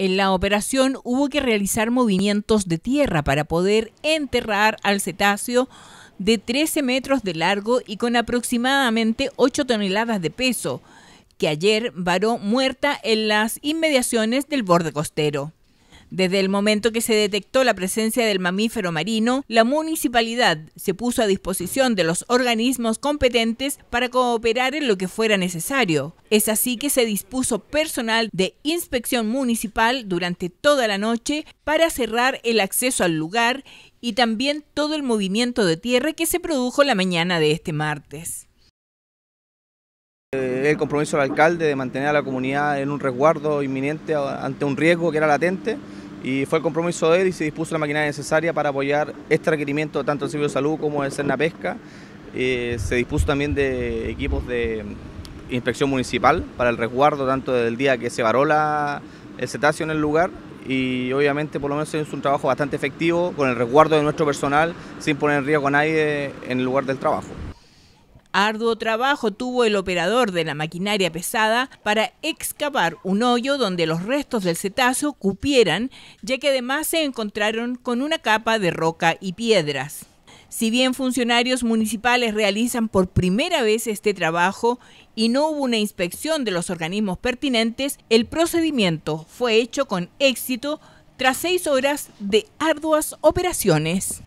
En la operación hubo que realizar movimientos de tierra para poder enterrar al cetáceo de 13 metros de largo y con aproximadamente 8 toneladas de peso, que ayer varó muerta en las inmediaciones del borde costero. Desde el momento que se detectó la presencia del mamífero marino, la municipalidad se puso a disposición de los organismos competentes para cooperar en lo que fuera necesario. Es así que se dispuso personal de inspección municipal durante toda la noche para cerrar el acceso al lugar y también todo el movimiento de tierra que se produjo la mañana de este martes. Eh, el compromiso del alcalde de mantener a la comunidad en un resguardo inminente ante un riesgo que era latente y fue el compromiso de él y se dispuso la maquinaria necesaria para apoyar este requerimiento tanto del Servicio de Salud como de Serna Pesca. Eh, se dispuso también de equipos de inspección municipal para el resguardo tanto del día que se varó la, el cetáceo en el lugar y obviamente por lo menos es un trabajo bastante efectivo con el resguardo de nuestro personal sin poner en riesgo a nadie en el lugar del trabajo. Arduo trabajo tuvo el operador de la maquinaria pesada para excavar un hoyo donde los restos del cetáceo cupieran, ya que además se encontraron con una capa de roca y piedras. Si bien funcionarios municipales realizan por primera vez este trabajo y no hubo una inspección de los organismos pertinentes, el procedimiento fue hecho con éxito tras seis horas de arduas operaciones.